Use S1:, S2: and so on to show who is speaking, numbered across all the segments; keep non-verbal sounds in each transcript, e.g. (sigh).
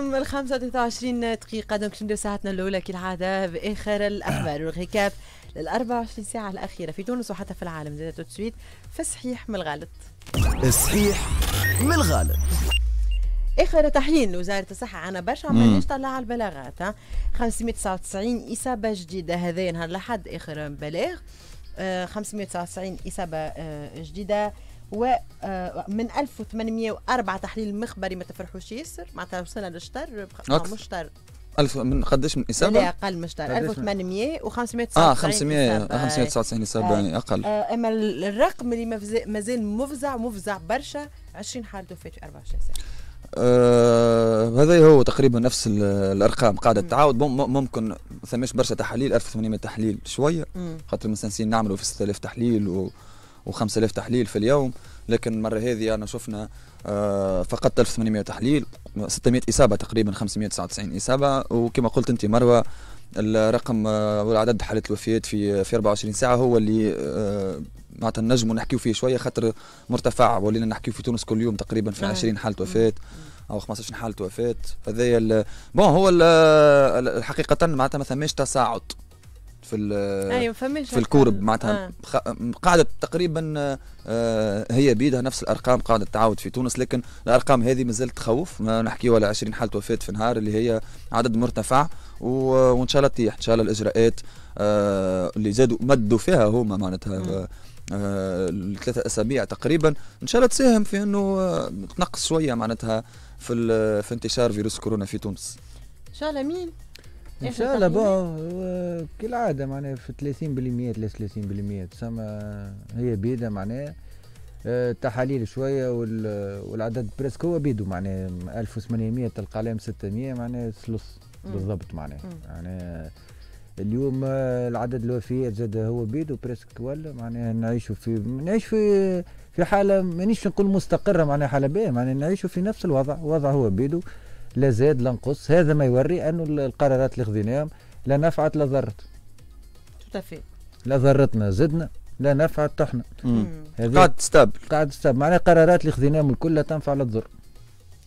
S1: رقم ال 25 دقيقة دونك نبداو ساعتنا الأولى كالعادة بآخر الأخبار والريكاب لل 24 ساعة الأخيرة في تونس وحتى في العالم زادت تسويت فصحيح من الغلط
S2: الصحيح
S1: من الغلط اخر تحيين لوزاره الصحه عنا برشا ما طلع البلاغات ها 599 اصابه جديده هذايا نهار الاحد اخر بلاغ 599 آه، اصابه آه، جديده ومن آه، 1804 تحليل مخبري ما تفرحوش ياسر معناتها وصلنا للشطر مش شطر
S3: ألف من قداش من إصابة؟ لا أقل من شطر
S1: 1800 و 599 اه 500 599 إصابة يعني أقل آه أما الرقم اللي مازال مفزع مفزع برشا 20 حالة وفاة في 24 ساعة
S3: آه هذا هو تقريبا نفس الارقام قاعده تعاود ممكن ثماش برشا تحاليل 1800 تحليل شويه خاطر مستنسين نعملوا في 6000 تحليل و و5000 تحليل في اليوم لكن المره هذه انا شفنا آه، فقط 1800 تحليل 600 اصابه تقريبا 599 اصابه وكما قلت انت مروه الرقم آه، والعدد حالات الوفيات في في 24 ساعه هو اللي آه، معناتها نجموا نحكيو فيه شويه خاطر مرتفع ولينا نحكيو في تونس كل يوم تقريبا في 20 نعم. حاله وفاه او 15 حاله وفاه هذايا بون هو الحقيقه معناتها ما ثماش تصاعد في أيوة في الكورب معناتها آه. قاعده تقريبا آه، هي بيدها نفس الارقام قاعده تعاود في تونس لكن الارقام هذه مازالت تخوف ما نحكيو على 20 حاله وفاه في نهار اللي هي عدد مرتفع وان شاء الله تطيح ان شاء الله الاجراءات آه، اللي زادوا مدوا فيها هما معناتها آه، ثلاثة أسابيع تقريبا إن شاء الله تساهم في أنه تنقص شوية معناتها في, في انتشار فيروس كورونا في تونس
S1: إن شاء الله مين ان شاء الله
S2: بون كالعاده معناها في 30% 33% تسمى هي بيده معناها آه، التحاليل شويه والعدد بريسك هو بيدو معناها 1800 تلقى عليهم 600 معناها ثلث بالضبط معناها معناها اليوم آه، العدد الوفيات زاد هو بيدو بريسك ولا معناها نعيشوا في نعيش في في حاله مانيش نقول مستقره معناها حاله باهيه معناها نعيشوا في نفس الوضع وضع هو بيدو لا زاد لا نقص هذا ما يوري أن القرارات اللي خذيناهم لا نفعت لا ضرت لا ضرتنا زدنا لا نفعت تحنا قاعد ستاب قاعد ستاب معناها القرارات اللي خذيناهم الكل لا تنفع لا تضر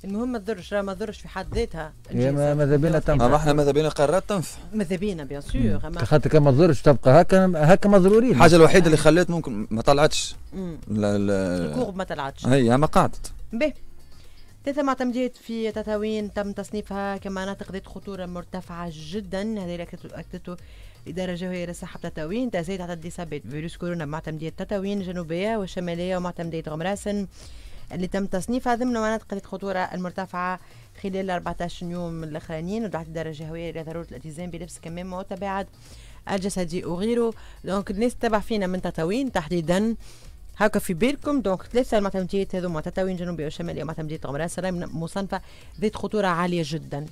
S1: المهم ما تضرش راه ما تضرش في حد ذاتها
S3: ماذا بينا تنفع اما احنا ماذا بينا قرارات تنفع
S1: ماذا بينا بيان سور خاطر
S2: كان ما تضرش
S3: تبقى هكا هكا مضرورين الحاجه الوحيده اللي خلات ممكن ما طلعتش الكوغ ما طلعتش هي ما قعدت
S1: باهي ثلاثة معتمديات في تتاوين تم تصنيفها كمناطق ذات خطورة مرتفعة جدا هذه اللي أكدته الإدارة الجوية للصحة بتتوين تزايد عدد الإصابات بفيروس كورونا معتمدية تتاوين الجنوبية والشمالية ومعتمدية غمراسن اللي تم تصنيفها ضمن مناطق ذات خطورة المرتفعة خلال 14 يوم الأخرانيين ودعت الإدارة الجوية إلى ضرورة الالتزام بلبس كمامة وتباعد الجسدي وغيره دونك الناس تتابع فينا من تطاوين تحديدا هاكا في بالكم دونك ثلاثة المعتمديات هذوما تتوين جنوبية وشمالية ومعتمدية عمرها سلام مصنفة ذات خطورة عالية جدا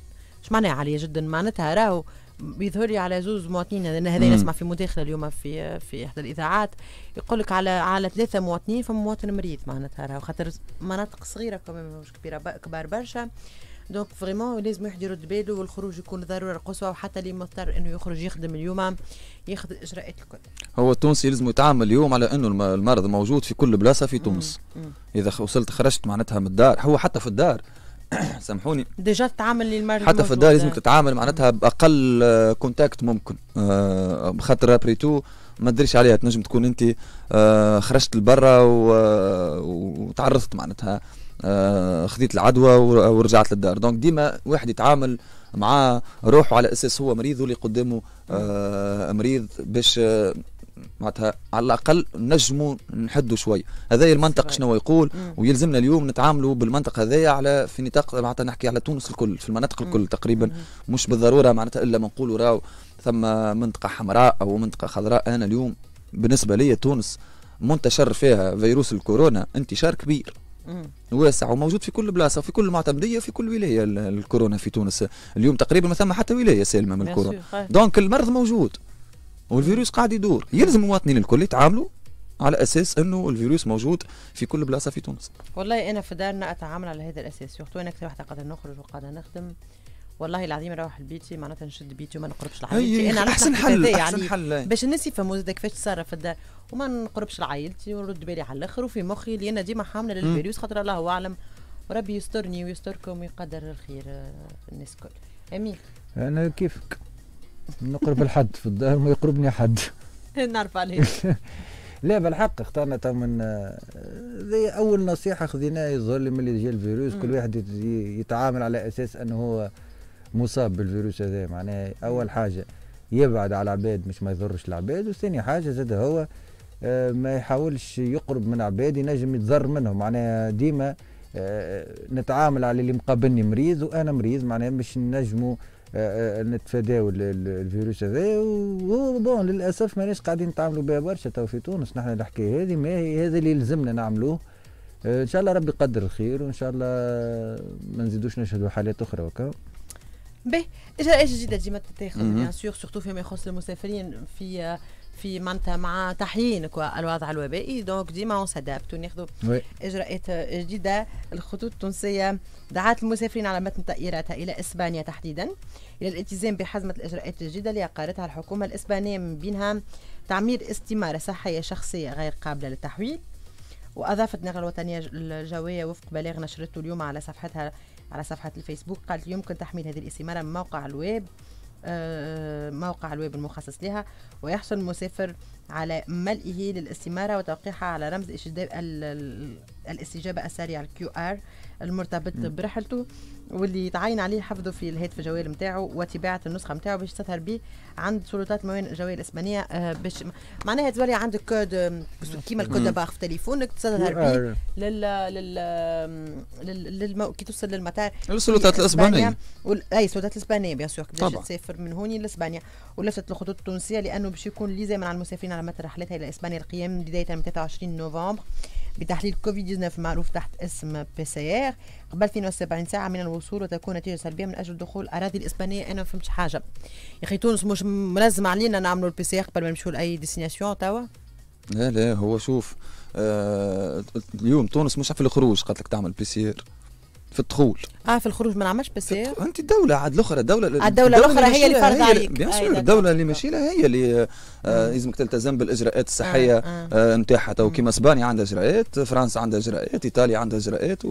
S1: اش معناها عالية جدا معناتها راهو بيظهر لي على زوز مواطنين لان هذا نسمع في مداخله اليوم في في احدى الاذاعات يقول لك على على ثلاثه مواطنين فمواطن مريض معناتها راهو خاطر مناطق صغيره كمان مش كبيره كبار برشا دونك فريمون لازم واحد يرد باله والخروج يكون ضروره قصوى وحتى اللي مضطر انه يخرج يخدم اليوم ياخذ الاجراءات الكل.
S3: هو التونسي لازم يتعامل اليوم على انه المرض موجود في كل بلاصه في تونس. مم. مم. اذا وصلت خرجت معناتها من الدار هو حتى في الدار (clears throat) سامحوني
S1: ديجا تتعامل للمرض حتى في الدار لازمك
S3: تتعامل معناتها باقل كونتاكت ممكن آه، بخاطر خاطر ابريتو ما تدريش عليها تنجم تكون انت آه، خرجت لبرا وتعرضت معناتها آه، خذيت العدوى ورجعت للدار دونك ديما واحد يتعامل مع روحه على اساس هو مريض واللي قدامه آه، مريض باش آه، معناتها على الاقل نجموا نحدوا شويه هذا المنطق شنو يقول ويلزمنا اليوم نتعاملوا بالمنطق هذايا على في نطاق معناتها نحكي على تونس الكل في المناطق الكل تقريبا مش بالضروره معناتها الا ما نقولوا راو ثم منطقه حمراء او منطقه خضراء انا اليوم بالنسبه لي تونس منتشر فيها فيروس الكورونا انتشار كبير واسع وموجود في كل بلاصه في كل معتمديه في كل ولايه الكورونا في تونس اليوم تقريبا ما ثم حتى ولايه سالمه من الكورونا دونك المرض موجود والفيروس قاعد يدور يلزم المواطنين الكل يتعاملوا على اساس انه الفيروس موجود في كل بلاصه في تونس
S1: والله انا في دارنا اتعامل على هذا الاساس وقت انا كنت قاعده نخرج وقاعده نخدم والله العظيم روح لبيتي معناتها نشد بيتي وما نقربش لعائلتي انا احسن حل احسن يعني حل باش الناس يفهموا زاد كيفاش تصرف في الدار وما نقربش لعائلتي ونرد بالي على الاخر وفي مخي اللي انا ديما حامله للفيروس خاطر الله اعلم وربي يسترني ويستركم ويقدر الخير آه، الناس الكل امين
S2: انا كيفك نقرب لحد في الدار ما يقربني حد (laughs) نعرف عليه (laughs) لا بالحق اخترنا من آه، اول نصيحه خذيناها يظهر لي ملي جا الفيروس كل واحد يتعامل على اساس انه هو مصاب بالفيروس هذا معناها اول نعم. حاجه يبعد على العباد مش ما يضرش العباد وثاني حاجه زاد هو آه، ما يحاولش يقرب من عباد ينجم يتضر منهم معناها ديما آه، آه، نتعامل على اللي مقابلني مريض وانا مريض معناها باش نجمو نتفاداو الفيروس هذا وبون للاسف ماناش قاعدين نتعاملوا بها برشا تو في تونس نحن الحكايه هذه ما هي هذا اللي يلزمنا نعملوه ان شاء الله ربي يقدر الخير وان شاء الله ما نزيدوش نشهدوا حالات اخرى وكذا
S1: به اجراءات جديده ديما تتاخذ بيان سور سورتو فيما يخص المسافرين في في معناتها مع تحيين الوضع الوبائي دونك ديما اون سادابت وناخذوا اجراءات جديده الخطوط التونسيه دعات المسافرين على متن طائراتها الى اسبانيا تحديدا الى الالتزام بحزمه الاجراءات الجديده اللي اقرتها الحكومه الاسبانيه من بينها تعمير استماره صحيه شخصيه غير قابله للتحويل واضافت النغمه الوطنيه الجويه وفق بلاغ نشرته اليوم على صفحتها على صفحة الفيسبوك قالت يمكن تحميل هذه الاستمارة من موقع الويب آه، موقع الويب المخصص لها ويحصل المسافر على ملئه للاستمارة وتوقيعها على رمز الاستجابة السريع الكيو ار المرتبط برحلته واللي تعين عليه حفظه في الهاتف الجوال نتاعو وطباعه النسخه نتاعو باش تظهر به عند سلطات موين الجوال الاسبانيه آه، باش معناها تولي عندك كود كيما الكود باخ في تليفونك تظهر به آه، آه. لل لل لل كي توصل للمطار للسلطات الاسبانيه اي السلطات الاسبانيه بيان سور باش تسافر من هوني لاسبانيا ولفت الخطوط التونسيه لانه باش يكون من على المسافرين على متن رحلتها الى اسبانيا القيام بدايه من 23 نوفمبر بتحليل كوفيد-19 معروف تحت اسم بي سي ار قبل 72 ساعة من الوصول وتكون نتيجة سلبية من أجل دخول الأراضي الإسبانية أنا ما فهمتش حاجة يا أخي تونس مش ملزم علينا نعملوا البي سي ار قبل ما نمشوا لأي ديستيناسيون توا
S3: لا لا هو شوف آه اليوم تونس مش في الخروج قالت لك تعمل بي سي ار في الدخول
S1: اه في الخروج ما نعملش بس إيه؟ انت
S3: الدوله عاد الاخرى الدوله الدوله, الدوله الاخرى هي اللي فرض عليك بيان أيوة، الدوله اللي ماشي لها هي اللي لازمك آه تلتزم بالاجراءات آه، الصحيه آه. آه. نتاعها تو كيما اسبانيا عندها اجراءات فرنسا عندها اجراءات ايطاليا عندها اجراءات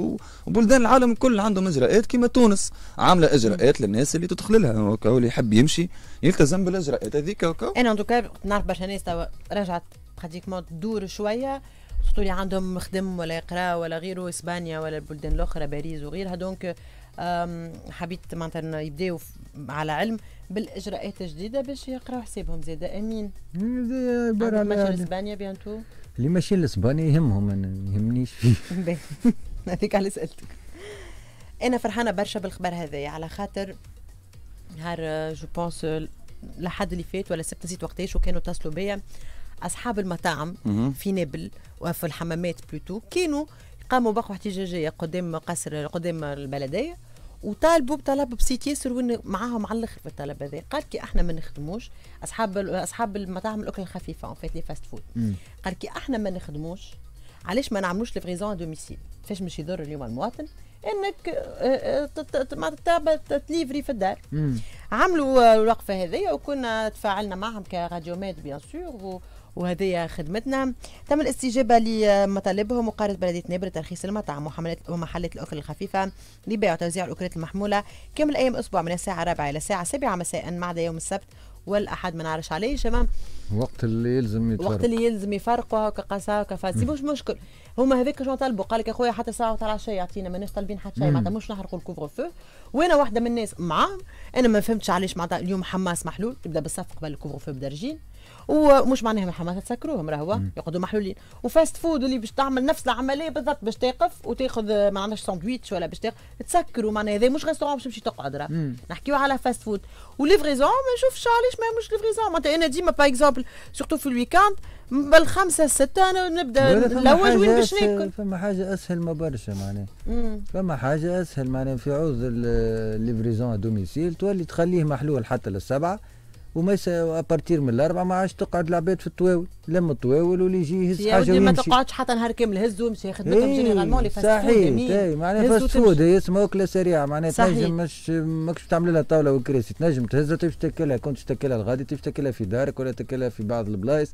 S3: وبلدان العالم الكل عندهم اجراءات كيما تونس عامله اجراءات للناس اللي تدخل لها اللي يحب يمشي يلتزم بالاجراءات هذيك انا
S1: إيه، نعم، دوكا نعرف برشا ناس رجعت مود تدور شويه اللي عندهم خدم ولا يقرا ولا غيره اسبانيا ولا البلدان الاخرى باريس وغيرها دونك حبيت معناتها يبداو على علم بالاجراءات الجديده باش يقراو حسابهم زاد امين برا اسبانيا لاسبانيا بيانتو
S2: اللي ماشي لاسبانيا يهمهم انا ما يهمنيش
S1: (laughs) هذيك على سالتك انا فرحانه برشا بالخبر هذايا على خاطر نهار جو بونس لحد اللي فات ولا سبت نسيت وقتاش وكانوا اتصلوا بيا اصحاب المطاعم في نابل وفي الحمامات بلوتو كانوا قاموا بقوة احتجاجية قدام قصر قدام البلدية وطالبوا بطلب بسيط ياسر وين معاهم على الاخر في الطلب هذا قال كي احنا ما نخدموش اصحاب اصحاب المطاعم الاكل الخفيفه فات لي فاست فود قال كي احنا ما نخدموش علاش ما نعملوش ليفريزون دوميسيل فاش مش يضر اليوم المواطن انك آه، آه، معناتها تليفري في الدار عملوا آه، الوقفه هذه وكنا تفاعلنا معهم كراديو ميد بيان سور وهذه خدمتنا تم الاستجابة لمطالبهم وقالت بلدية نابل ترخيص المطاعم ومحلات الأكل الخفيفة لبيع وتوزيع الأكلات المحمولة كامل أيام الأسبوع من الساعة الرابعة إلى الساعة 7 مساء ما عدا يوم السبت والاحد ما نعرفش عليه شمام
S2: وقت اللي يلزم يتفرق وقت اللي
S1: يلزم يفرقوا هكا قصا هكا فاسي مش مشكل هما هذاك شنو طلبوا قال لك يا خويا حتى ساعه تاع العشاء يعطينا ماناش طالبين حتى شيء معناتها مش نحرقوا الكوفر فو وانا واحده من الناس معاهم انا ما فهمتش علاش معناتها اليوم حماس محلول تبدا بالصف قبل الكوفر فو بدرجين ومش معناها الحماسه تسكروهم راهو يقعدوا محلولين وفاست فود اللي باش تعمل نفس العمليه بالضبط باش تقف وتاخذ ما عندهاش ساندويتش ولا باش تاخذ تسكروا معناها هذا مش ريستورون باش تمشي تقعد راه نحكيو على فاست فود وليفريزون ما نشوفش علاش ما مش ليفريزون معناتها انا ديما باغ اكزومبل سورتو في الويكاند بالخمسه سته انا نبدا الاول وين باش ناكل
S2: فما حاجه اسهل ما برشا معناها فما حاجه اسهل معناها في عوض الليفريزون دوميسيل تولي تخليه محلول حتى للسبعه وما يسا ابارتير من الاربعه ما عادش تقعد العباد في الطواول لما الطواول واللي يجي يهز حاجه ويمشي ما تقعدش
S1: حتى نهار كامل هز ويمشي خدمتهم ايه جينيرالمون اللي صحيح اي معناها فاست فود
S2: هي اسمها اكله سريعه معناها تنجم مش ماكش تعمل لها طاوله وكراسي تنجم تهزها تمشي تاكلها كنت تاكلها الغادي تمشي تاكلها في دارك ولا تاكلها في بعض البلايص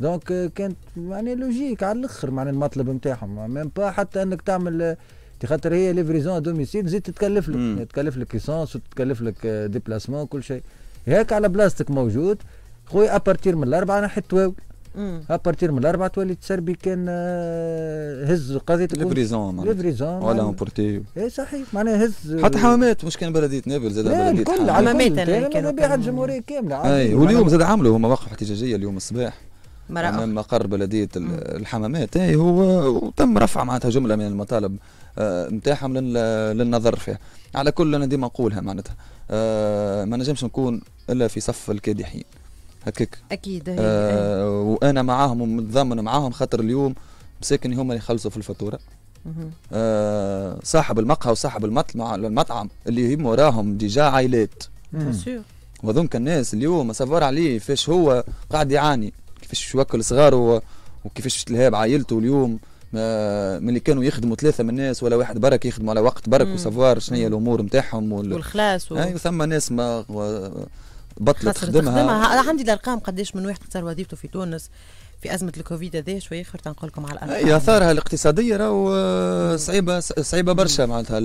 S2: دونك آه، كانت معناها لوجيك على الاخر معناها المطلب نتاعهم ميم با حتى انك تعمل آه، خاطر هي ليفريزون دوميسيل زيد تتكلف لك تتكلف لك ليسونس وتتكلف لك ديبلاسمون آه، وكل شيء هيك على بلاستيك موجود خويا ابارتير من الاربعه انا حيت تواوي ابارتير من الاربعه تولي تسربي كان آه، هز قضيه
S3: ليفريزون ليفريزون ولا امبورتي
S2: اي صحيح معناها هز حتى
S3: حمامات مش كان بلديه نابلس زاد بلديه كل
S2: حمامات انا كانوا بيع الجمهوريه كامله اي واليوم
S3: زاد عملوا هما وقفه احتجاجيه اليوم الصباح مرأة. امام مقر بلديه الحمامات اي هو وتم رفع معناتها جمله من المطالب نتاعهم آه، للنظر فيها على كل انا ديما نقولها معناتها آه، ما نجمش نكون الا في صف الكادحين هكاك
S1: اكيد آه
S3: وانا معاهم ومتضامن معاهم خاطر اليوم مساكن هما اللي يخلصوا في الفاتوره آه صاحب المقهى وصاحب المطعم اللي هم وراهم ديجا عائلات وذنك الناس اليوم صبر عليه فاش هو قاعد يعاني كيفاش يوكل صغاره وكيفاش تلهاب عائلته اليوم ملي كانوا يخدموا ثلاثه من الناس ولا واحد برك يخدموا على وقت برك وسافوار شنو هي الامور نتاعهم وال... والخلاص و... ثم ناس ما بطلت تخدمها تخدمها
S1: عندي الارقام قداش من واحد خسر وظيفته في تونس في ازمه الكوفيد هذا شويه اخر تنقول لكم على الارقام
S3: اثارها الاقتصاديه راهو آه، صعيبه صعيبه برشا معناتها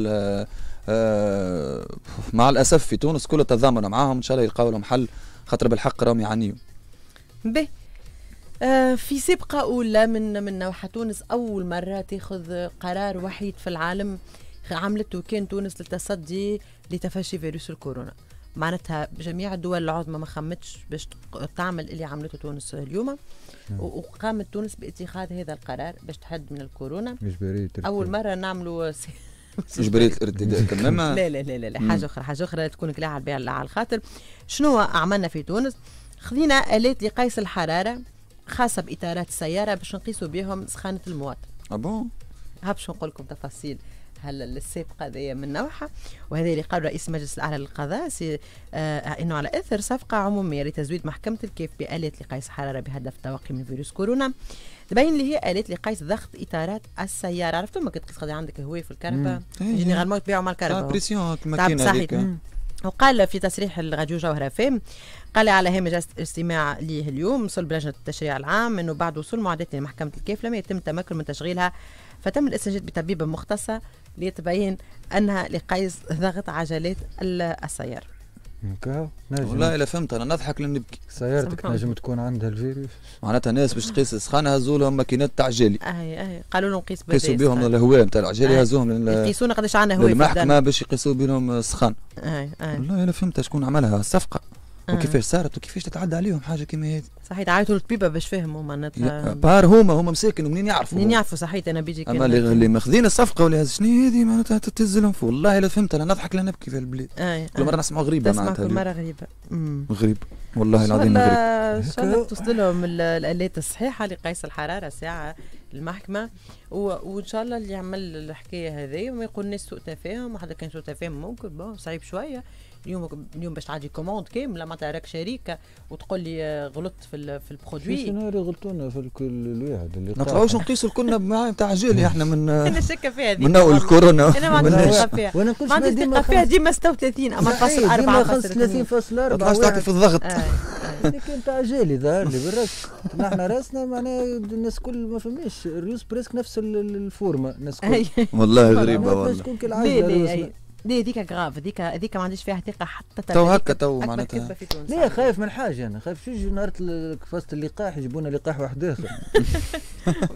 S3: آه، مع الاسف في تونس كل تضامن معاهم ان شاء الله يلقاو لهم حل خاطر بالحق راهم يعانيوا.
S1: به آه، في سبقة أولى من من نوحة تونس أول مرة تاخذ قرار وحيد في العالم عملته كان تونس للتصدي لتفشي فيروس الكورونا. معناتها جميع الدول العظمى ما خمتش باش تعمل اللي عملته تونس اليوم نعم. وقامت تونس باتخاذ هذا القرار باش تحد من الكورونا إجبارية اول مره نعملوا
S3: (laughs) إجبارية الارتداء (laughs) تماما لا لا لا لا حاجه اخرى
S1: حاجه اخرى تكون كلاعب على على الخاطر شنو عملنا في تونس خذينا الات لقيس الحراره خاصه باطارات السياره باش نقيسوا بهم سخانه المواطن ابون ah باش نقول لكم تفاصيل هلا لسات قضيه من نوعها وهذا اللي قال رئيس المجلس الاعلى للقضاء سي آه انه على اثر صفقه عموميه لتزويد محكمه الكيف بالات لقياس حراره بهدف التوقي من فيروس كورونا تبين اللي هي الات لقياس ضغط اطارات السياره عرفتوا ما كنت قصة عندك هواء في الكهرباء إيه، جينيرالمون إيه. تبيعوا مع الكهرباء بريسيون وقال في تصريح الغاديو جوهره فيم قال على هامش اجتماع ليه اليوم صلب لجنه التشريع العام انه بعد وصول معدات لمحكمه الكيف لم يتم التمكن من تشغيلها فتم الاستنجاد بطبيبه مختصه لتبين أنها لقيس ضغط عجلات السيارة
S3: نجم والله الا فهمت انا نضحك لنبكي نبكي سيارتك نجم تكون عندها الفيروس معناتها ناس باش تقيس السخانة هزوا لهم ماكينات تاع عجالي
S1: اي اي قالوا لهم قيس بداية قيسوا بهم
S3: الهواء نتاع العجالي هزوهم لل يقيسونا قداش عندنا هواء المحكمه باش يقيسوا بهم السخان اي اي والله الا فهمت شكون عملها الصفقه وكيفاش آه. صارت وكيفاش تتعدى عليهم حاجه كيما هذه
S1: صحيح تعيطوا للطبيبه باش فهموا معناتها
S3: بار هما هما مساكن ومنين يعرفوا منين
S1: يعرفوا صحيح انا بيجي اما اللي
S3: ماخذين الصفقه ولا شنو هذه معناتها تهز لهم والله لا فهمت انا نضحك لا نبكي في البلاد آه، آه. كل مره نسمعوا غريبه معناتها كل مره غريبه غريب والله العظيم غريب ان شاء الله
S1: توصل لهم الالات الصحيحه لقياس الحراره ساعه المحكمه وان شاء الله اللي عمل الحكايه هذه وما يقول الناس سوء تفاهم وحدا كان سوء تفاهم ممكن بون صعيب شويه اليوم اليوم باش تعدي كوموند كامله معناتها راك شريكه وتقول لي غلطت في في البرودوي في
S2: سيناريو غلطونا في الكل الواحد اللي ما نطلعوش
S3: نقيسوا الكلنا بمعايير تاع احنا من (laughs) انا
S1: شاكه هذه من اول الكورونا انا ما عنديش ثقه فيها وانا كنت ما عنديش ثقه فيها ديما 36 اما فاصل 4 إيه، فاصل 4 ما تعرفش تعطي في الضغط
S2: آه. هذيك نتاع جالي ظهر لي بالراس نحن راسنا معناها الناس الكل ما فهميش الريوس بريسك نفس الفورمه الناس الكل والله غريبه والله تكون كالعاده
S1: لا هذيك غراف هذيك هذيك ما عنديش فيها ثقه حتى تو هكا تو معناتها
S3: لا
S2: خايف من حاجه انا خايف شو نهار كفاسه اللقاح يجيبونا لقاح واحد اخر (laughs)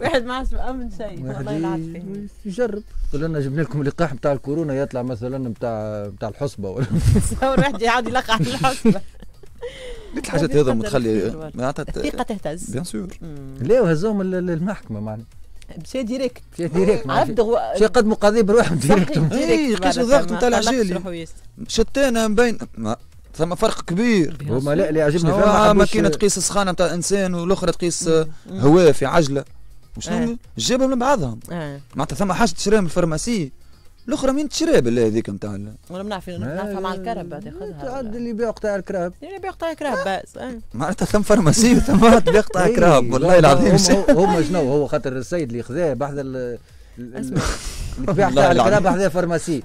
S1: واحد ما عادش مأمن شيء والله العظيم
S2: يجرب يقول لنا جبنا لكم لقاح نتاع الكورونا يطلع مثلا نتاع نتاع الحصبه ولا (laughs)
S1: واحد يعاود يلقح (laughs) الحصبه ليت الحاجات هذا متخلي معناتها الثقه تهتز بيان سور
S2: لا وهزوهم للمحكمه إيه، معناتها
S1: مشى ديريكت مشى ديريكت عرفت مشى
S3: قدموا قضيه بروحهم ديريكت
S1: اي قيس الضغط نتاع العجيل
S3: شتانا مبين ثم فرق كبير هما لا اللي عجبني فيها ماكينه آه، تقيس سخانة نتاع انسان والاخرى تقيس آه، هواه في عجله وشنو آه. جابهم لبعضهم معناتها ثم حاجه تشريها من الاخرى من تشرب اللي هذيك نتاع
S1: ولا منعرف نعرفها مع الكرهبة تاخذها تعد اللي بيع قطع الكرهب اللي بيع قطع الكرهب بس آه.
S3: معناتها ثم فارماسي وثم
S2: بيع قطع كرهب والله العظيم هما شنو هو خاطر السيد اللي خذاه بحذا بيع قطع الكرهب بحذا فارماسي (laughs)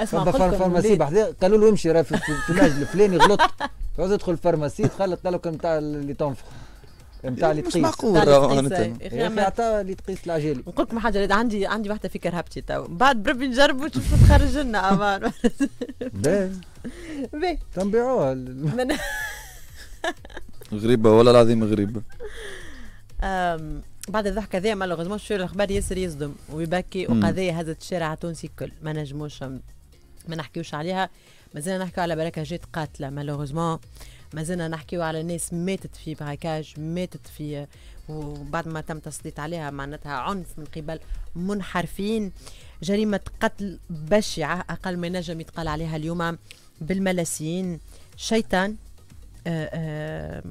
S2: اسمع فارماسي بحذا قالوا له امشي راه في المجل الفلاني غلط تعوز تدخل الفارماسي تخلط لك نتاع اللي تنفخ نتاع إيه، اللي تقيس مش معقول
S1: اللي تقيس العجالي نقول لكم حاجه عندي عندي واحده فكره هبتي تو بعد بربي نجربوا تشوف تخرج لنا امان (laughs) باهي تنبيعوها
S3: غريبه والله العظيم غريبه
S1: بعد الضحكه ذي مالوغوزمون شو الاخبار ياسر يصدم ويبكي وقضيه هزت الشارع التونسي الكل ما نجموش ما نحكيوش عليها مازال نحكي على بركه جات قاتله مالوغوزمون مازلنا نحكيو على ناس ماتت في براكاج ماتت في وبعد ما تم تسليط عليها معناتها عنف من قبل منحرفين جريمة قتل بشعة أقل ما نجم يتقال عليها اليوم بالملاسين شيطان آه، آه،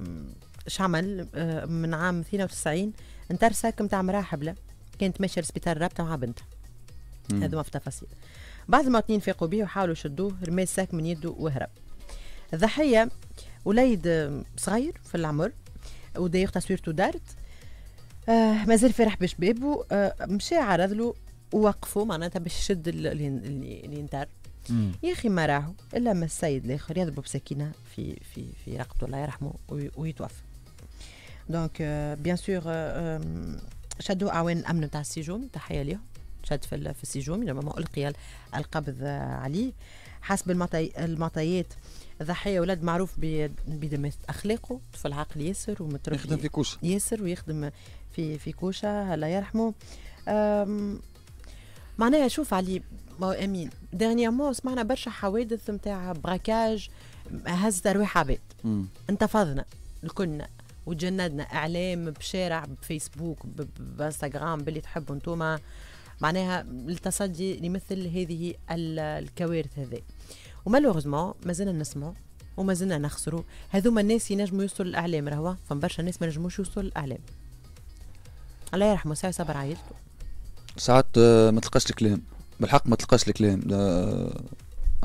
S1: شعمل آه، من عام 92 انترسك متاع حبلة كانت ماشية لسبيتال رابطة مع بنتها هذا ما في تفاصيل بعض المواطنين فاقوا به وحاولوا يشدوه رمى الساك من يده وهرب الضحية وليد صغير في العمر ودايق تصويرته دارت آه مازال فرح بشبابه آه مشى عرض له ووقفه معناتها باش يشد اللي الانتار يا اخي ما راهو الا ما السيد الاخر يضربه بسكينه في في في رقبته الله يرحمه ويتوفى دونك بيان سور شدوا اعوان الامن نتاع السجون تحيه ليهم شد في السجون لما القي القبض عليه حسب المعطيات ضحيه ولد معروف بدمس اخلاقه طفل عاقل ياسر ومتربي يخدم في كوشه ياسر ويخدم في في كوشه الله يرحمه معناها شوف علي مو امين دانيامون سمعنا برشا حوادث نتاع براكاج هزت ارواح عباد انتفضنا الكلنا وتجندنا اعلام بشارع بفيسبوك بانستغرام باللي تحبوا انتوما معناها التصدي لمثل هذه الكوارث هذه ومالوغوزمون مازلنا نسمعوا وما زلنا نخسروا هذوما الناس ينجموا يوصلوا للاعلام راهو فما برشا ناس ما نجموش يوصلوا للاعلام الله يرحمه ساعه صبر عائلته
S3: ساعات آه، ما تلقاش الكلام بالحق ما تلقاش الكلام آه،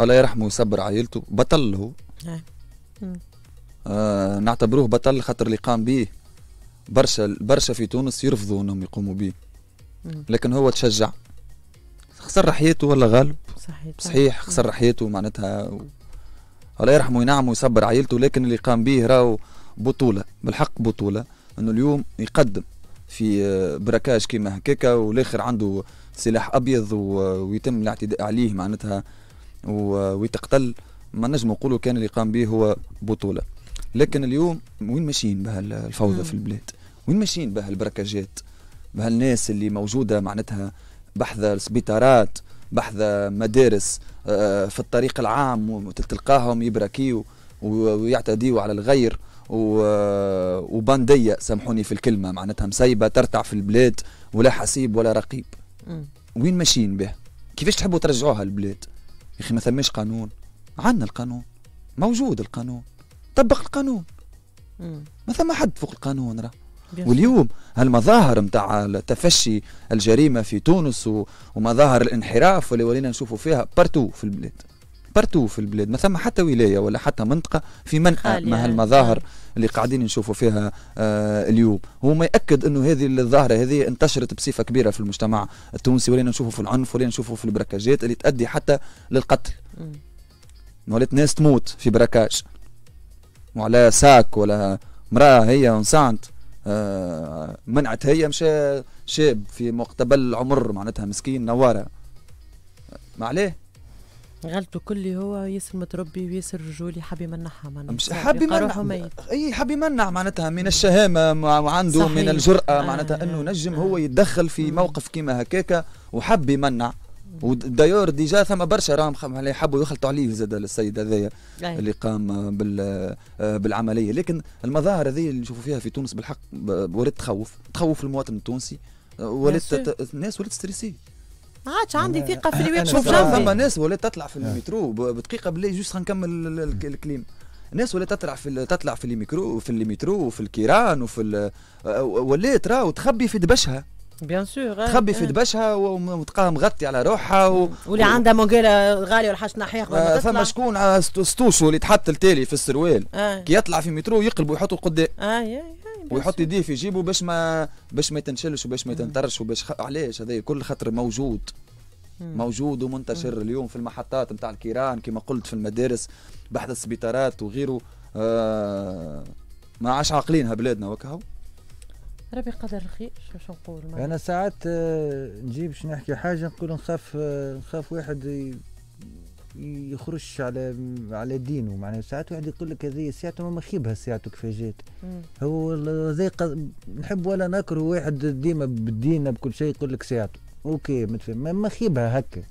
S3: الله يرحمه ويصبر عائلته بطل هو آه، نعتبروه بطل خاطر اللي قام به برشا برشا في تونس يرفضوا انهم يقوموا به لكن هو تشجع خسر حياته ولا غالب صحيح صحيح خسر حياته معناتها و... الله يرحمه ينعمه ويصبر عائلته لكن اللي قام به راهو بطوله بالحق بطوله انه اليوم يقدم في آه، بركاج كيما هكاكا والاخر عنده سلاح ابيض و... ويتم الاعتداء عليه معناتها و... ويتقتل ما نجم نقولوا كان اللي قام به هو بطوله لكن اليوم وين ماشيين بهالفوضى الفوضى في البلاد وين ماشيين بهالبركاجات البركاجات بهالناس اللي موجوده معناتها بحذا سبيطارات بحذا مدارس آه، في الطريق العام وتلقاهم يبركيو ويعتديوا على الغير وبنديه سامحوني في الكلمه معناتها مسيبه ترتع في البلاد ولا حسيب ولا رقيب وين ماشيين به كيفاش تحبوا ترجعوها البلاد يا اخي ما ثماش قانون عندنا القانون موجود القانون طبق القانون ما ثم حد فوق القانون راه واليوم هالمظاهر نتاع تفشي الجريمه في تونس ومظاهر الانحراف واللي ولينا نشوفوا فيها بارتو في البلاد بارتو في البلاد ما ثم حتى ولايه ولا حتى منطقه في منحى من هالمظاهر اللي قاعدين نشوفوا فيها آه اليوم هو ما ياكد انه هذه الظاهره هذه انتشرت بصفه كبيره في المجتمع التونسي ولينا نشوفوا في العنف ولينا نشوفوا في البركاجات اللي تؤدي حتى للقتل ولات ناس تموت في بركاج وعلى ساك ولا امراه هي انسانت آه، منعت هي مشى شاب في مقتبل العمر معناتها مسكين نواره ما عليه
S1: غلطه كل هو ياسر متربي وياسر رجولي حب يمنحها معناتها مش طيب، حب يمنع
S3: اي حب يمنع معناتها من الشهامه وعنده من الجراه معناتها آه انه نجم آه. هو يتدخل في موقف كيما هكاك وحب يمنع ودايور ديجا ثم برشا راهم يحبوا يخلطوا عليه زاد السيد هذايا اللي قام بال آه، بالعمليه لكن المظاهر هذه اللي نشوفوا فيها في تونس بالحق ولات تخوف تخوف المواطن التونسي آه، ولات الناس ولات ستريسي
S1: ما عادش عندي ثقه في اللي شوف فما
S3: ناس ولات تطلع في نعم. المترو بدقيقه بالله جوست نكمل الكليم الناس ولا تطلع في تطلع في الميكرو في الميترو وفي الكيران وفي آه، ولات راه تخبي في دبشها
S1: بيان سور تخبي في
S3: دبشها وتلقاها مغطي على روحها و... واللي و... عندها
S1: مونجيلا غاليه ولا حاجه ناحيه آه، فما
S3: شكون ستوشو اللي تحط التالي في السروال آه. كي يطلع في مترو يقلبوا يحطوا قدام آه ويحط يديه في جيبه باش ما باش ما يتنشلش وباش ما يتنطرش وباش خ... علاش هذا كل خطر موجود موجود ومنتشر اليوم في المحطات نتاع الكيران كما قلت في المدارس بحث السبيطارات وغيره آه ما عادش عاقلينها بلادنا وكهو
S1: راه بقدر الخير شنو نقول انا
S2: ساعات آه، نجيب باش نحكي حاجه نقول نخاف آه، نخاف واحد يخرجش على على دينه معناها ساعات واحد يقول لك هذه سيعته ما خيبها سيعته كيف جات هو زي قد... نحب ولا نكره واحد ديما بالدين بكل شيء يقول لك سيعته اوكي ما خيبها هكا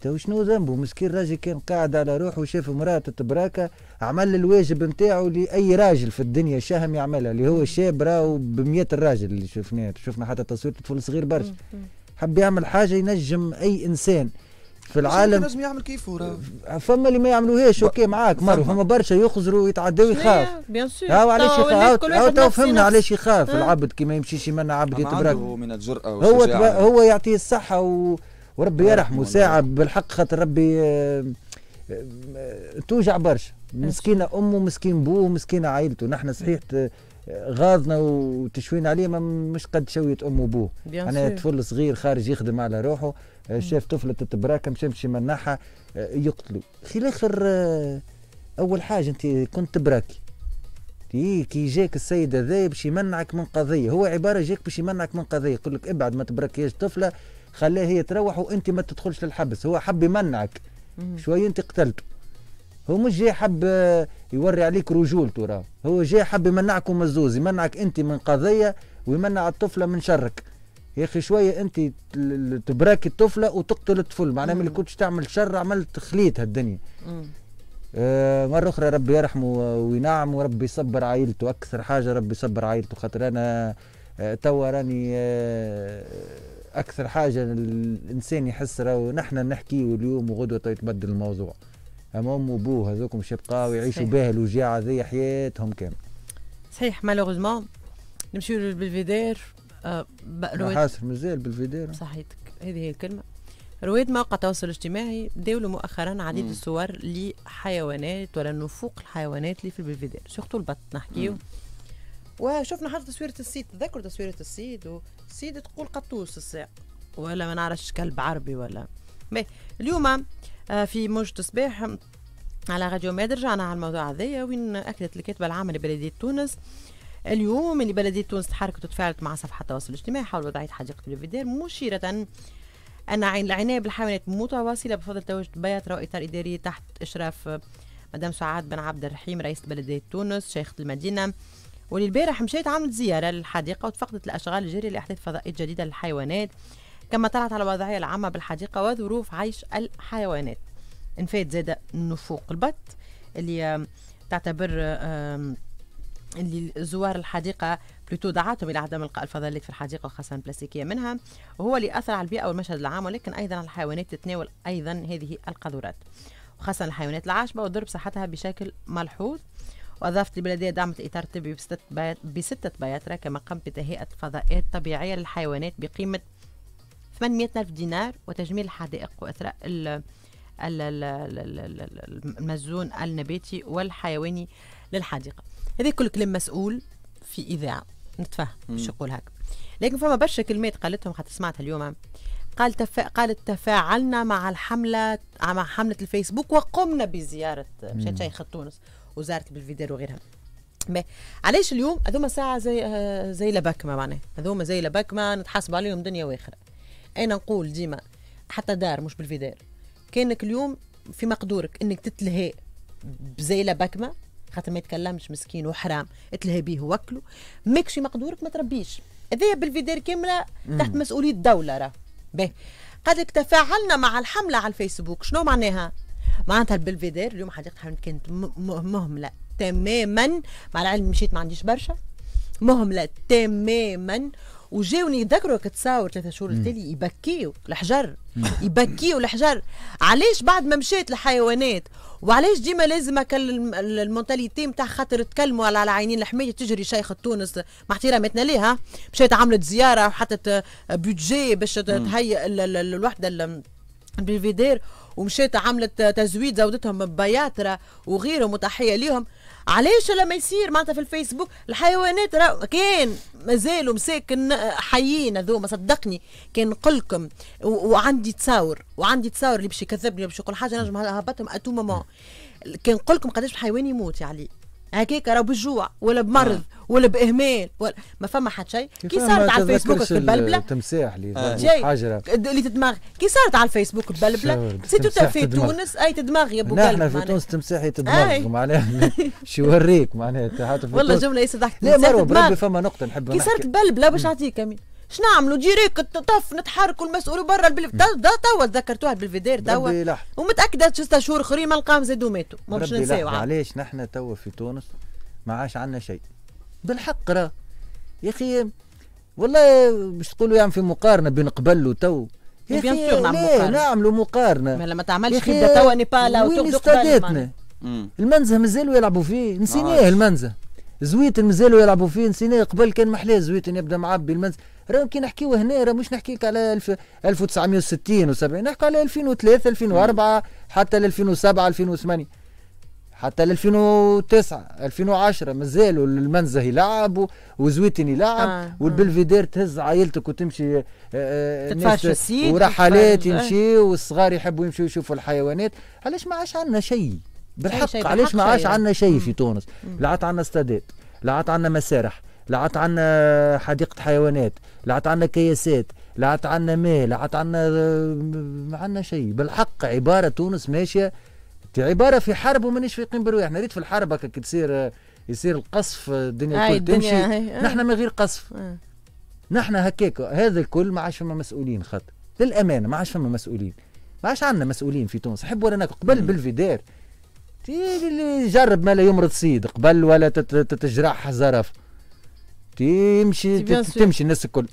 S2: تو شنو ذنبه مسكين راجل كان قاعد على روحه وشاف مراته تتبراكى عمل الواجب نتاعو لاي راجل في الدنيا شهم يعملها اللي هو شاب راهو ب الراجل اللي شفناه شفنا حتى تصوير طفل صغير برشا حب يعمل حاجه ينجم اي انسان في العالم لازم
S3: يعمل كيفه
S2: فما اللي ما يعملوهاش اوكي معاك مرة فما برشا يخزروا ويتعداوا ويخاف بيان
S3: سور هاو علاش يخاف تو فهمنا علاش
S2: يخاف آه. العبد كي ما يمشيش يمنع عبد يتبرك من
S3: الجرأة هو
S2: هو يعطيه الصحة و وربي آه، يرحمه ساعه بالحق خاطر ربي آه،
S3: آه،
S2: توجع برشا مسكينه امه مسكين بوه مسكينه عائلته نحن صحيح غاضنا وتشوين عليه ما مش قد شويه امه وبوه انا طفل صغير خارج يخدم على روحه شاف طفله مش يمشي منحها يقتلوا في الاخر اول حاجه انت كنت تبراكي كي جاك السيد هذا باش يمنعك من قضيه هو عباره جاك باش يمنعك من قضيه يقول لك ابعد ما تبركياش طفله خليها هي تروح وانت ما تدخلش للحبس هو حب يمنعك شويه انت قتلته هو مش جاي حب يوري عليك رجولته راه هو جاي حب يمنعكم من الزوز يمنعك انت من قضيه ويمنع الطفله من شرك يا اخي شويه انت تبراكي الطفله وتقتل الطفل معناها ملي كنتش تعمل شر عملت خليت هالدنيا آه مرة أخرى ربي يرحمه وينعم وربي يصبر عائلته أكثر حاجة ربي يصبر عائلته خاطر أنا آه توا راني آه اكثر حاجه الانسان يحس راهو نحن نحكيه اليوم وغدوه يتبدل الموضوع ام وبوه هذوك مش يبقاو يعيشوا به الوجيعه هذه حياتهم كامل
S1: صحيح مالوغوزمون نمشيو للبلفيدير أه رويد حاسر
S2: مازال بالفيدير صحيتك
S1: هذه هي الكلمه رواد موقع التواصل الاجتماعي داولوا مؤخرا عديد الصور لحيوانات ولا نفوق الحيوانات اللي في البلفيدير سيغتو البط نحكيو وشفنا حتى تصويرة السيد تذكروا تصويرة السيد سيدي تقول قطوس الساق ولا ما نعرفش كلب عربي ولا بي. اليوم آه، في موجة صباح على راديو ماد رجعنا على الموضوع هذايا وين اكلت الكاتبه العامه لبلديه تونس اليوم اللي بلديه تونس تحركت وتفاعلت مع صفحه التواصل الاجتماعي حول وضعيه حديقه البلفيدير مشيره ان العنايه بالحيوانات متواصله بفضل تواجد بيات وإطار اداري تحت اشراف مدام سعاد بن عبد الرحيم رئيس بلديه تونس شيخه المدينه وللبارح البارح مشيت عملت زيارة للحديقة وتفقدت الأشغال الجارية لأحداث فضائية جديدة للحيوانات كما طلعت على الوضعية العامة بالحديقة وظروف عيش الحيوانات انفات زاد نفوق البط اللي تعتبر اللي زوار الحديقة بلوتو دعاتهم إلى عدم إلقاء الفضلات في الحديقة وخاصة البلاستيكية منها وهو اللي أثر على البيئة والمشهد العام ولكن أيضا على الحيوانات تتناول أيضا هذه القاذورات وخاصة الحيوانات العاشبة وضرب صحتها بشكل ملحوظ آه وأضافت البلدية دعمت إطار طبي بستة, بستة بياترا كما قام بتهيئة فضاءات طبيعية للحيوانات بقيمة 800 ألف دينار وتجميل الحدائق وإثراء المزون النباتي والحيواني للحديقة هذا كل كلام مسؤول في إذاعة نتفهم مش يقول هكا لكن فما برشا كلمات قالتهم خاطر سمعتها اليوم قال تفا... قالت تفاعلنا مع الحملة مع حملة الفيسبوك وقمنا بزيارة مشات شيخ تونس وزاره بالفيديو وغيرها علاش اليوم هذوما ساعه زي آه، زي لبكمه معناها هذوما زي لبكمه نتحاسب عليهم دنيا واخره انا نقول ديما حتى دار مش بالفيدار كانك اليوم في مقدورك انك تتلهي بزي لبكمه خاطر ما يتكلمش مسكين وحرام تلهي بيه ووكله ماكش في مقدورك ما تربيش هذايا بالفيدار كامله تحت مسؤوليه الدوله راه باهي قد تفاعلنا مع الحمله على الفيسبوك شنو معناها معناتها البلفيدير اليوم حديقه كانت مهمله تماما مع العلم مشيت ما عنديش برشا مهمله تماما وجاوني يذكروا تصاور ثلاثة شهور التالي يبكيوا الحجر يبكيوا الحجر علاش بعد ما مشيت الحيوانات وعلاش ديما لازم المونتاليتي نتاع خاطر تكلموا على عينين الحمايه تجري شيخ تونس مع احتراماتنا ليها مشيت عملت زياره وحطت بودجي آه، باش تهيئ الوحده البلفيدير ومشات عملت تزويد زودتهم ببياترا وغيرهم وتحيه ليهم علاش لما يصير معناتها في الفيسبوك الحيوانات را كان مازالوا مساكن حيين هذوما صدقني كان نقولكم لكم وعندي تصاور وعندي تصاور اللي باش يكذبني باش يقول حاجه نجم هبطهم اتو مومون كان نقولكم لكم قداش الحيوان يموت يا علي هكاك راه بالجوع ولا بمرض آه. ولا باهمال ولا ما فما حد شيء كي صارت على الفيسبوك البلبله
S2: التمساح اللي حجرة
S1: اللي تدماغ كي صارت على الفيسبوك البلبله سي تو في تونس اي تدماغ يا قلب نحن في تونس
S2: التمساح يتدماغ معناها (laughs) شو يوريك معناها والله جمله
S1: ضحكت لا مروه بربي
S2: فما نقطه نحب كي صارت
S1: بلبله باش اعطيك امين شنو نعملوا ديريك طف نتحركوا المسؤول برا البلد توا تذكرتوها بالفيدير توا ومتاكده ست شهور اخرين ما لقاهم زادوا ماتوا ما باش ننساو
S2: علاش نحن توا في تونس ما عادش عندنا شيء
S1: بالحق راه
S2: يا اخي والله باش تقولوا يعني في مقارنه بين قبل وتو بيان سور نعملوا مقارنه نعملوا مقارنه ما
S1: لما تعملش كيبدا توا نيبالا وين استاداتنا
S2: المنزه مازالوا يلعبوا فيه نسيناه نعم. المنزه زويت مازالوا يلعبوا فيه نسيناه قبل كان محلاه زويت يبدا معبي المنزه راه كي نحكيو هنا راه مش نحكي لك على 1960 و70 نحكي على 2003 2004 حتى 2007 2008 حتى 2009 2010 مازالوا المنزه يلعب وزويتن يلعب آه. والبلفيدير تهز عائلتك وتمشي آه، آه، تتفرش ورحلات يمشي آه. والصغار يحبوا يمشوا يشوفوا الحيوانات علاش ما عادش عندنا شيء بالحق علاش ما عادش عندنا شيء في تونس عاد عندنا استادات عاد عندنا مسارح لعت عنا حديقة حيوانات لعت عنا كياسات لعت عنا ماء لعت عنا ما عنا شيء بالحق عبارة تونس ماشية عبارة في حرب ومانيش فايقين احنا ريت في الحرب هكا تصير يصير القصف الدنيا الكل تمشي آه. نحن من غير قصف آه. نحن هكاك هذا الكل ما عادش فما مسؤولين خاطر للامانه ما عادش فما مسؤولين ما عادش عندنا مسؤولين في تونس حب ولا ناكل قبل بالفيدار اللي يجرب ما لا يمرض سيد قبل ولا تتجرح زرف تمشي تمشي الناس
S3: الكل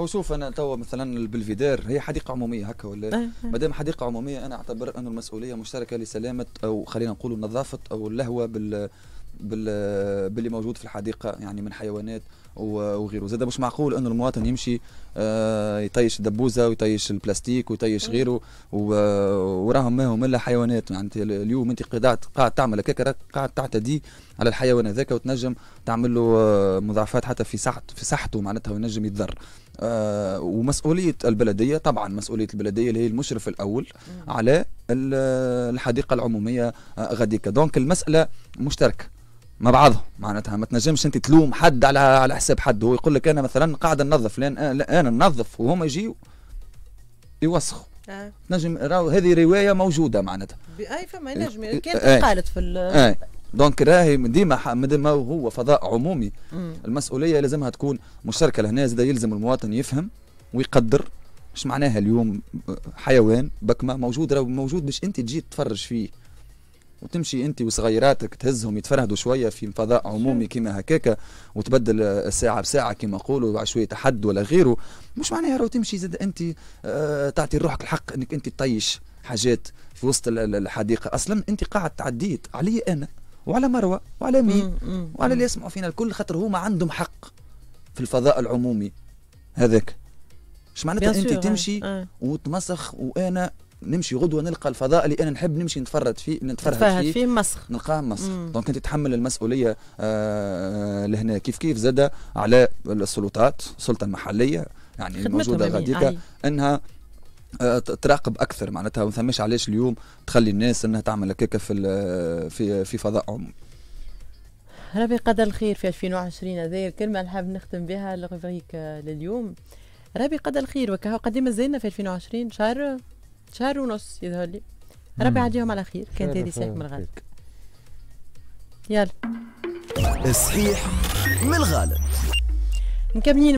S3: هو شوف انا توا مثلا بالفيدار هي حديقه عموميه هكا ولا أه، أه. ما دام حديقه عموميه انا اعتبر انه المسؤوليه مشتركه لسلامه او خلينا نقول نظافه او اللهوه بال بال باللي موجود في الحديقه يعني من حيوانات وغيره زاد مش معقول انه المواطن يمشي آه، يطيش الدبوزه ويطيش البلاستيك ويطيش غيره وراهم ما هم الا حيوانات يعني اليوم انت قاعد قاعد تعمل هكاك قاعد تعتدي على الحيوان هذاك وتنجم تعمل له آه، مضاعفات حتى في صحته في صحته معناتها وينجم يتضر آه، ومسؤوليه البلديه طبعا مسؤوليه البلديه اللي هي المشرف الاول على الحديقه العموميه غاديكا دونك المساله مشتركه مع بعضهم معناتها ما تنجمش انت تلوم حد على على حساب حد هو يقول لك انا مثلا قاعد ننظف لان انا ننظف وهما يجيو يوسخوا آه. نجم راهو هذه روايه موجوده معناتها
S1: اي فما نجم آه، كانت آه. قالت في
S3: آه. دونك راهي ديما ما هو فضاء عمومي مم. المسؤوليه لازمها تكون مشتركه لهنا زاد يلزم المواطن يفهم ويقدر اش معناها اليوم آه، حيوان بكمه موجود راه موجود باش انت تجي تفرج فيه وتمشي انت وصغيراتك تهزهم يتفرهدوا شويه في فضاء عمومي كيما هكاك وتبدل الساعه بساعه كيما نقولوا شويه تحد ولا غيره مش معناها راه تمشي زاد انت آه، تعطي روحك الحق انك انت تطيش حاجات في وسط الحديقه اصلا انت قاعد تعديت علي انا وعلى مروه وعلى مين وعلى اللي يسمعوا فينا الكل خاطر هما عندهم حق في الفضاء العمومي هذاك مش معناتها انت تمشي آه، آه. وتمسخ وانا نمشي غدوه نلقى الفضاء اللي انا نحب نمشي نتفرد فيه نتفرهد فيه, فيه مسخ نلقاه مسخ دونك انت تحمل المسؤوليه آه لهنا كيف كيف زاد على السلطات السلطه المحليه يعني الموجوده غاديكا انها آه، تراقب اكثر معناتها ما ثماش علاش اليوم تخلي الناس انها تعمل هكاك في في في فضاء عمومي
S1: ربي قدر الخير في 2020 هذايا الكلمه اللي حاب نختم بها الروبريك لليوم ربي قدر الخير وكهو قديم زينا في 2020 شهر شهر ونص يظهر لي ربي يعديهم على خير كانت هذه صحيح من الغالب يلا صحيح من الغالب
S2: مكملين